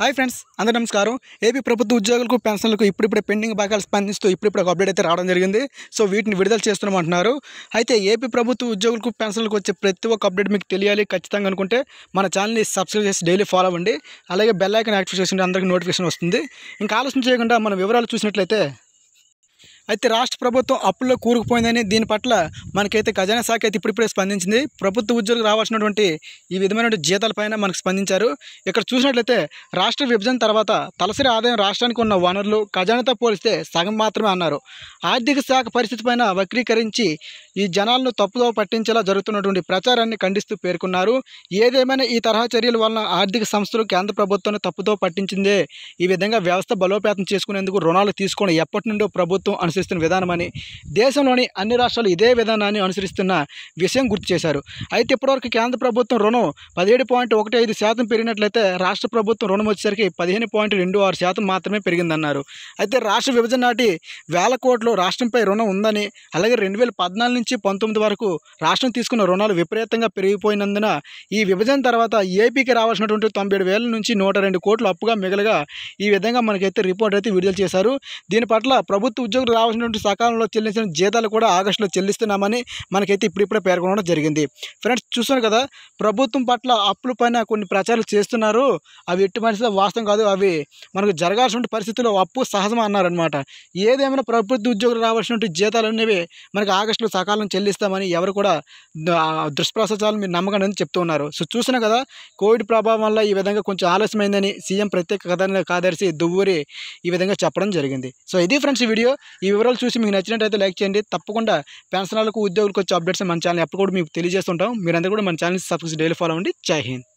hi friends అందరూ నమస్కారం AP ప్రభుత్వ ఉద్యోగులకు పెన్షన్లకు ఇప్పుడిప్పుడే పెండింగ్ బకాయిలు స్పందిస్తూ ఇప్పుడిప్పుడు ఒక అప్డేట్ అయితే రావడం జరిగింది సో వీటిని విడుదల చేస్తున్నామంటున్నారు అయితే ఏపీ ప్రభుత్వ ఉద్యోగులకు పెన్షన్లకు వచ్చే ప్రతి ఒక్క అప్డేట్ మీకు తెలియాలి ఖచ్చితంగా అనుకుంటే మన ఛానల్ని సబ్స్క్రైబ్ చేసి డైలీ ఫాలో అవ్వండి అలాగే బెల్ ఐకన్ యాక్టివ్ చేసి అందరికీ నోటిఫికేషన్ వస్తుంది ఇంకా ఆలోచన చేయకుండా మన వివరాలు చూసినట్లయితే అయితే రాష్ట్ర ప్రభుత్వం అప్పుల్లో కూరుకుపోయిందని దీని పట్ల మనకైతే ఖజానా శాఖ అయితే ఇప్పుడిప్పుడే స్పందించింది ప్రభుత్వ ఉద్యోగులు రావాల్సినటువంటి ఈ విధమైన జీతాలపైన మనకు స్పందించారు ఇక్కడ చూసినట్లయితే రాష్ట్ర విభజన తర్వాత తలసరి ఆదాయం రాష్ట్రానికి ఉన్న వనరులు ఖజానాతో పోలిస్తే సగం మాత్రమే అన్నారు ఆర్థిక శాఖ పరిస్థితి పైన వక్రీకరించి ఈ జనాలను తప్పుదో పట్టించేలా జరుగుతున్నటువంటి ప్రచారాన్ని ఖండిస్తూ పేర్కొన్నారు ఏదేమైనా ఈ తరహా చర్యల వలన ఆర్థిక సంస్థలు కేంద్ర ప్రభుత్వాన్ని తప్పుదో పట్టించిందే ఈ విధంగా వ్యవస్థ బలోపేతం చేసుకునేందుకు రుణాలు తీసుకొని ఎప్పటి నుండో ప్రభుత్వం అనుసరి అనుసరిస్తున్న విధానమని దేశంలోని అన్ని రాష్ట్రాలు ఇదే విధానాన్ని అనుసరిస్తున్న విషయం గుర్తు చేశారు అయితే ఇప్పటివరకు కేంద్ర ప్రభుత్వం రుణం పదిహేడు పాయింట్ ఒకటి ఐదు శాతం పెరిగినట్లయితే రాష్ట్ర ప్రభుత్వం రుణం వచ్చేసరికి పదిహేను పాయింట్ రెండు ఆరు శాతం మాత్రమే పెరిగిందన్నారు అయితే రాష్ట్ర విభజన నాటి వేల కోట్లు రాష్ట్రంపై రుణం ఉందని అలాగే రెండు వేల పద్నాలుగు నుంచి పంతొమ్మిది వరకు రాష్ట్రం తీసుకున్న రుణాలు విపరీతంగా పెరిగిపోయినందున ఈ విభజన తర్వాత ఏపీకి రావాల్సినటువంటి తొంభై ఏడు వేల నుంచి నూట రెండు కోట్లు అప్పుగా మిగలగా ఈ విధంగా మనకైతే రిపోర్ట్ అయితే విడుదల చేశారు దీని పట్ల ప్రభుత్వ ఉద్యోగులు రావాలి కావాల్సినటువంటి సకాలంలో చెల్లించిన జీతాలు కూడా ఆగస్టులో చెల్లిస్తున్నామని మనకైతే ఇప్పుడిప్పుడే పేర్కొనడం జరిగింది ఫ్రెండ్స్ చూస్తున్నారు కదా ప్రభుత్వం పట్ల అప్పుల పైన కొన్ని ప్రచారాలు చేస్తున్నారు అవి ఎట్టి మనిషిలో వాస్తవం కాదు అవి మనకు జరగాల్సిన పరిస్థితుల్లో అప్పు సహజం అన్నారనమాట ఏదేమైనా ప్రభుత్వ ఉద్యోగులు రావాల్సినటువంటి జీతాలు అనేవి మనకు ఆగస్టులో సకాలం చెల్లిస్తామని ఎవరు కూడా దుష్ప్రసాలు మీరు నమ్మకం అని చెప్తూ ఉన్నారు సో చూసినా కదా కోవిడ్ ప్రభావం వల్ల ఈ విధంగా కొంచెం ఆలస్యమైందని సీఎం ప్రత్యేక కథ కాదర్శి దువ్వూరి ఈ విధంగా చెప్పడం జరిగింది సో ఇది ఫ్రెండ్స్ వీడియో ఈ వివరాలు చూసి మీకు నచ్చినట్టయితే లైక్ చేయండి తప్పకుండా పెన్షనర్లకు ఉద్యోగులకు వచ్చే అప్డేట్స్ మన ఛానల్ ఎప్పుడు కూడా మీకు తెలియజేస్తుంటాం మీరందరూ కూడా మన ఛానల్ సబ్స్క్రైబ్ డైలీ ఫాలో అవ్వండి జై హింద్